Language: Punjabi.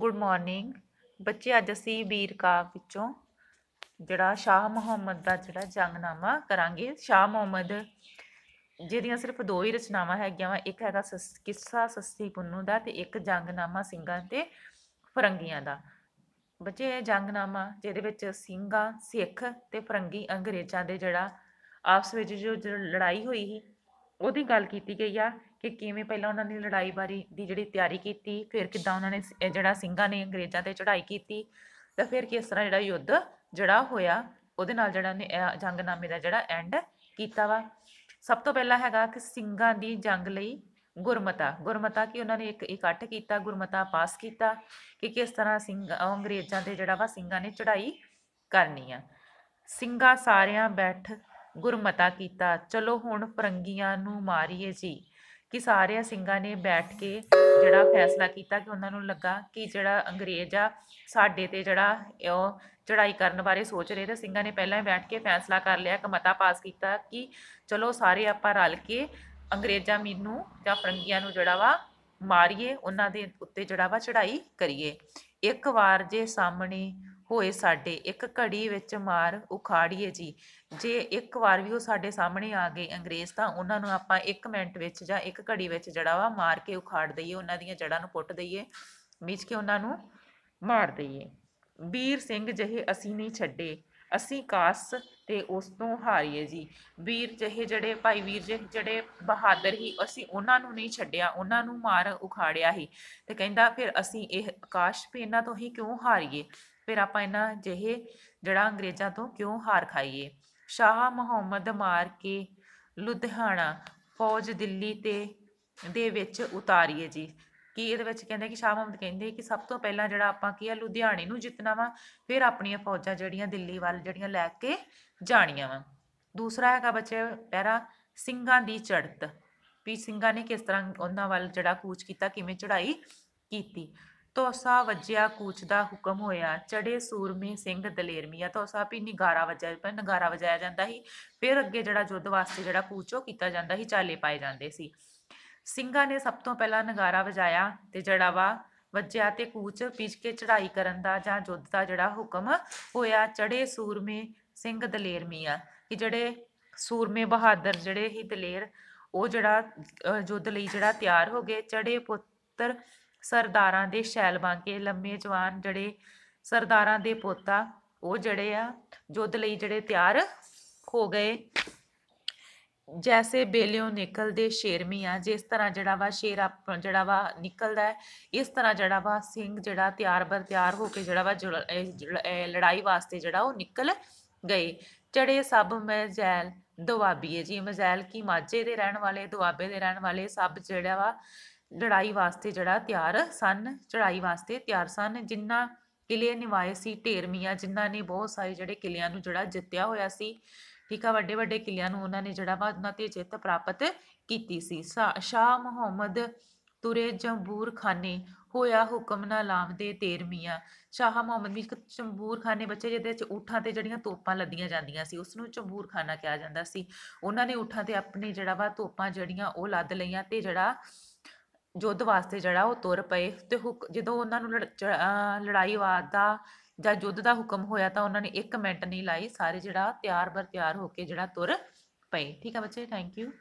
ਗੁੱਡ ਮਾਰਨਿੰਗ ਬੱਚੇ ਅੱਜ ਅਸੀਂ ਵੀਰ ਕਾ ਵਿੱਚੋਂ ਜਿਹੜਾ ਸ਼ਾਹ ਮੁਹੰਮਦ ਦਾ ਜਿਹੜਾ ਜੰਗਨਾਮਾ ਕਰਾਂਗੇ ਸ਼ਾਹ ਮੁਹੰਮਦ ਜਿਹਦੀਆਂ ਸਿਰਫ ਦੋ ਹੀ ਰਚਨਾਵਾਂ ਹੈਗੀਆਂ ਵਾ ਇੱਕ ਹੈਗਾ ਕਿੱਸਾ ਸਸਤੀ ਪੁੰਨੂ ਦਾ ਤੇ ਇੱਕ ਜੰਗਨਾਮਾ ਸਿੰਘਾਂ ਤੇ ਫਰੰਗੀਆਂ ਦਾ ਬੱਚੇ ਇਹ ਜੰਗਨਾਮਾ ਜਿਹਦੇ ਵਿੱਚ ਸਿੰਘਾਂ ਸਿੱਖ ਤੇ ਫਰੰਗੀ ਅੰਗਰੇਜ਼ਾਂ ਦੇ ਜਿਹੜਾ ਆਪਸ ਵਿੱਚ ਜੋ ਲੜਾਈ ਹੋਈ ਸੀ ਉਹਦੀ ਗੱਲ ਕੀਤੀ ਗਈ ਆ ਕਿ ਕਿਵੇਂ ਪਹਿਲਾਂ ਉਹਨਾਂ ਨੇ ਲੜਾਈ ਬਾਰੀ ਦੀ ਜਿਹੜੀ ਤਿਆਰੀ ਕੀਤੀ ਫਿਰ ਕਿੱਦਾਂ ਉਹਨਾਂ ਨੇ ਇਹ ਜਿਹੜਾ ਸਿੰਘਾਂ ਨੇ ਅੰਗਰੇਜ਼ਾਂ ਤੇ ਚੜ੍ਹਾਈ ਕੀਤੀ ਤਾਂ ਫਿਰ ਕਿਸ ਤਰ੍ਹਾਂ ਜਿਹੜਾ ਯੁੱਧ ਜਿਹੜਾ ਹੋਇਆ ਉਹਦੇ ਨਾਲ ਜਿਹੜਾ ਨੇ ਜੰਗਨਾਮੇ ਦਾ ਜਿਹੜਾ ਐਂਡ ਕੀਤਾ ਵਾ ਸਭ ਤੋਂ ਪਹਿਲਾਂ ਹੈਗਾ ਕਿ ਸਿੰਘਾਂ ਦੀ ਜੰਗ ਲਈ ਗੁਰਮਤਾ ਗੁਰਮਤਾ ਕਿ ਉਹਨਾਂ ਨੇ ਇੱਕ ਇਕੱਠ ਕੀਤਾ ਗੁਰਮਤਾ ਪਾਸ ਕੀਤਾ ਕਿ ਕਿਸ ਤਰ੍ਹਾਂ ਸਿੰਘ ਅੰਗਰੇਜ਼ਾਂ ਦੇ ਜਿਹੜਾ ਵਾ ਸਿੰਘਾਂ ਨੇ ਚੜ੍ਹਾਈ ਕਰਨੀ ਆ ਸਿੰਘਾਂ ਸਾਰਿਆਂ ਬੈਠ ਗੁਰਮਤਾ ਕੀਤਾ ਚਲੋ ਹੁਣ ਫਰੰਗੀਆਂ ਨੂੰ ਮਾਰੀਏ ਜੀ ਕਿ ਸਾਰਿਆਂ ਸਿੰਘਾਂ ਨੇ ਬੈਠ ਕੇ ਜਿਹੜਾ ਫੈਸਲਾ ਕੀਤਾ ਕਿ ਉਹਨਾਂ ਨੂੰ ਲੱਗਾ ਕਿ ਜਿਹੜਾ ਅੰਗਰੇਜ਼ ਆ ਸਾਡੇ ਤੇ ਜਿਹੜਾ ਉਹ ਚੜਾਈ ਕਰਨ ਬਾਰੇ ਸੋਚ ਰਹੇ ਤੇ ਸਿੰਘਾਂ ਨੇ ਪਹਿਲਾਂ ਹੀ ਬੈਠ ਕੇ ਫੈਸਲਾ ਕਰ ਲਿਆ ਕਿ ਮਤਾ ਪਾਸ ਕੀਤਾ ਕਿ ਚਲੋ ਸਾਰੇ ਆਪਾਂ ਰਲ ਕੇ ਅੰਗਰੇਜ਼ਾਂ ਨੂੰ ਜਾਂ ਫਰੰਗੀਆਂ ਨੂੰ ਜਿਹੜਾ ਵਾ ਮਾਰੀਏ ਉਹਨਾਂ ਦੇ ਉੱਤੇ ਜਿਹੜਾ ਵਾ ਚੜਾਈ ਕਰੀਏ ਇੱਕ ਵਾਰ ਜੇ ਸਾਹਮਣੇ ਹੋਏ ਸਾਡੇ ਇੱਕ ਘੜੀ ਵਿੱਚ ਮਾਰ ਉਖਾੜੀਏ ਜੀ ਜੇ ਇੱਕ ਵਾਰ ਵੀ ਉਹ ਸਾਡੇ ਸਾਹਮਣੇ ਆ ਗਏ ਅੰਗਰੇਜ਼ ਤਾਂ ਉਹਨਾਂ ਨੂੰ ਆਪਾਂ ਇੱਕ ਮਿੰਟ ਵਿੱਚ ਜਾਂ ਇੱਕ ਘੜੀ ਵਿੱਚ ਜੜਾ ਵਾ ਮਾਰ ਕੇ ਉਖਾੜ ਦਈਏ ਉਹਨਾਂ ਦੀਆਂ ਜੜਾਂ ਨੂੰ ਪੁੱਟ ਦਈਏ ਮੀਚ ਕੇ ਉਹਨਾਂ ਨੂੰ ਮਾਰ ਦਈਏ ਵੀਰ ਸਿੰਘ ਜਿਹੇ ਅਸੀਂ ਨਹੀਂ ਛੱਡੇ ਅਸੀਂ ਕਾਸ ਤੇ ਉਸ ਤੋਂ ਹਾਰੀਏ ਜੀ ਵੀਰ ਜਿਹੇ ਜਿਹੜੇ ਭਾਈ ਵੀਰ ਜਿਹੇ ਜਿਹੜੇ ਬਹਾਦਰ ਹੀ ਅਸੀਂ ਉਹਨਾਂ ਨੂੰ ਨਹੀਂ ਛੱਡਿਆ ਉਹਨਾਂ ਨੂੰ ਮਾਰ ਉਖਾੜਿਆ ਹੀ ਤੇ ਕਹਿੰਦਾ ਫਿਰ ਅਸੀਂ ਇਹ ਆਕਾਸ਼ ਵੀ ਇਹਨਾਂ ਤੋਂ ਹੀ ਕਿਉਂ ਹਾਰੀਏ ਫਿਰ ਆਪਾਂ ਇਹਨਾਂ ਜਿਹੇ ਜਿਹੜਾ ਅੰਗਰੇਜ਼ਾਂ ਤੋਂ ਕਿਉਂ ਹਾਰ ਖਾਈਏ ਸ਼ਾਹ ਮੁਹੰਮਦ ਮਾਰ ਕੇ ਲੁਧਿਆਣਾ ਫੌਜ ਦਿੱਲੀ ਤੇ ਦੇ ਵਿੱਚ ਉਤਾਰੀਏ ਜੀ ਕਿ ਇਹਦੇ ਵਿੱਚ ਕਹਿੰਦੇ ਕਿ ਸ਼ਾਹ ਮੁਹੰਮਦ ਕਹਿੰਦੇ ਕਿ ਸਭ ਤੋਂ ਪਹਿਲਾਂ ਜਿਹੜਾ ਆਪਾਂ ਕੀ ਆ ਲੁਧਿਆਣੇ ਨੂੰ ਜਿੱਤਣਾ ਵਾ ਫਿਰ ਆਪਣੀਆਂ ਫੌਜਾਂ ਜਿਹੜੀਆਂ ਦਿੱਲੀ ਵੱਲ ਜਿਹੜੀਆਂ ਲੈ ਕੇ ਜਾਣੀਆਂ ਵਾ ਦੂਸਰਾ ਹੈਗਾ ਬੱਚੇ ਪਹਿਰਾ ਸਿੰਘਾਂ ਦੀ ਚੜਤ ਵੀ ਸਿੰਘਾਂ ਨੇ ਕਿਸ ਤਰ੍ਹਾਂ ਉਹਨਾਂ ਵੱਲ ਜਿਹੜਾ ਕੂਚ ਕੀਤਾ ਕਿਵੇਂ ਚੜਾਈ ਕੀਤੀ ਤੋਸਾ ਵੱਜਿਆ ਕੂਚ ਦਾ ਹੁਕਮ ਹੋਇਆ ਚੜੇ ਸੂਰਮੇ ਸਿੰਘ ਦਲੇਰ ਮੀਆਂ ਤੋਸਾ ਵੀ ਨਿਗਾਰਾ ਵੱਜਿਆ ਪਰ ਨਿਗਾਰਾ ਵਜਾਇਆ ਜਾਂਦਾ ਸੀ ਫਿਰ ਅੱਗੇ ਜਿਹੜਾ ਜੁੱਧ ਵਾਸਤੇ ਜਿਹੜਾ ਕੂਚੋ ਕੀਤਾ ਜਾਂਦਾ ਸੀ ਚਾਲੇ ਪਾਏ ਜਾਂਦੇ ਸੀ ਸਿੰਘਾਂ ਨੇ ਸਭ ਤੋਂ ਪਹਿਲਾਂ ਨਗਾਰਾ ਵਜਾਇਆ ਤੇ ਜੜਾ ਵਾ ਵੱਜਿਆ ਤੇ ਕੂਚ ਪਿੱਛ ਕੇ ਚੜਾਈ ਕਰਨ ਦਾ ਜਾਂ ਜੁੱਧ ਦਾ ਜਿਹੜਾ ਹੁਕਮ ਹੋਇਆ ਚੜੇ ਸੂਰਮੇ ਸਿੰਘ ਦਲੇਰ ਮੀਆਂ ਕਿ ਜਿਹੜੇ ਸੂਰਮੇ ਬਹਾਦਰ ਜਿਹੜੇ ਹੀ ਦਲੇਰ ਉਹ ਜਿਹੜਾ ਜੁੱਧ ਲਈ ਜਿਹੜਾ ਤਿਆਰ ਹੋ ਗਏ ਚੜੇ ਪੁੱਤਰ ਸਰਦਾਰਾਂ ਦੇ ਸ਼ੈਲ ਕੇ ਲੰਮੇ ਜਵਾਨ ਜਿਹੜੇ ਸਰਦਾਰਾਂ ਦੇ ਪੋਤਾ ਉਹ ਜਿਹੜੇ ਆ ਜੁੱਧ ਲਈ ਜਿਹੜੇ ਤਿਆਰ ਹੋ ਗਏ ਜੈਸੇ ਬੇਲਿਓ ਨਿਕਲਦੇ ਸ਼ੇਰ ਮੀਆਂ ਜਿਸ ਤਰ੍ਹਾਂ ਜਿਹੜਾ ਵਾ ਸ਼ੇਰ ਜਿਹੜਾ ਵਾ ਨਿਕਲਦਾ ਹੈ ਇਸ ਤਰ੍ਹਾਂ ਜਿਹੜਾ ਵਾ ਸਿੰਘ ਜਿਹੜਾ ਤਿਆਰ ਬਰ ਤਿਆਰ ਹੋ ਕੇ ਜਿਹੜਾ ਵਾ ਲੜਾਈ ਵਾਸਤੇ ਜਿਹੜਾ ਉਹ ਨਿਕਲ ਗਏ ਚੜੇ ਸਭ ਮਜ਼ੈਲ ਦੁਆਬੀਏ ਜੀ ਮਜ਼ੈਲ ਕੀ ਮਾਝੇ ਦੇ ਰਹਿਣ ਵਾਲੇ ਦੁਆਬੇ ਦੇ ਰਹਿਣ ਵਾਲੇ ਸਭ ਜਿਹੜਾ ਵਾ ਲੜਾਈ ਵਾਸਤੇ ਜਿਹੜਾ ਤਿਆਰ ਸਨ ਚੜਾਈ ਵਾਸਤੇ ਤਿਆਰ ਸਨ ਜਿੰਨਾ ਕਿਲੇ ਨਿਵਾਏ ਸੀ ਢੇਰ ਮੀਆਂ ਜਿਨ੍ਹਾਂ ਨੇ ਬਹੁਤ ਸਾਰੇ ਜਿਹੜੇ ਕਿਲਿਆਂ ਨੂੰ ਜਿਹੜਾ ਜਿੱਤਿਆ ਹੋਇਆ ਸੀ ਠੀਕ ਆ ਵੱਡੇ ਵੱਡੇ ਕਿਲਿਆਂ ਨੂੰ ਉਹਨਾਂ ਨੇ ਜਿਹੜਾ ਵਾ ਉਹਨਾਂ ਤੇ ਜਿੱਤ ਪ੍ਰਾਪਤ ਕੀਤੀ ਸੀ ਸ਼ਾਹ ਮੁਹੰਮਦ ਤੁਰੇ ਜੰਬੂਰ ਖਾਨੇ ਹੋਇਆ ਹੁਕਮ ਨਾ ਲਾਮ ਦੇ ਮੀਆਂ ਸ਼ਾਹ ਮੁਹੰਮਦ ਵਿੱਚ ਚੰਬੂਰ ਖਾਨੇ ਬੱਚੇ ਜਿਹਦੇ ਵਿੱਚ ਉਠਾਂ ਤੇ ਜਿਹੜੀਆਂ ਤੋਪਾਂ ਲੱਦੀਆਂ ਜਾਂਦੀਆਂ ਸੀ ਉਸ ਨੂੰ ਚੰਬੂਰ ਖਾਨਾ ਕਿਹਾ ਜਾਂਦਾ ਸੀ ਉਹਨਾਂ ਨੇ ਉਠਾਂ ਤੇ ਆਪਣੇ ਜਿਹੜਾ ਵਾ ਤੋਪਾਂ ਜਿਹੜੀਆਂ ਉਹ ਲੱਦ ਲਈਆਂ ਤੇ ਜਿਹੜਾ ਯੁੱਧ ਵਾਸਤੇ ਜਿਹੜਾ ਉਹ ਤੁਰ ਪਏ ਤੇ ਜਦੋਂ ਉਹਨਾਂ ਨੂੰ ਵਾਦ ਦਾ ਜਾਂ ਯੁੱਧ ਦਾ ਹੁਕਮ ਹੋਇਆ ਤਾਂ ਉਹਨਾਂ ਨੇ ਇੱਕ ਮਿੰਟ ਨਹੀਂ ਲਾਈ ਸਾਰੇ ਜਿਹੜਾ ਤਿਆਰ ਬਰ ਤਿਆਰ ਹੋ ਕੇ ਜਿਹੜਾ ਤੁਰ ਪਏ ਠੀਕ ਆ ਬੱਚੇ ਥੈਂਕ ਯੂ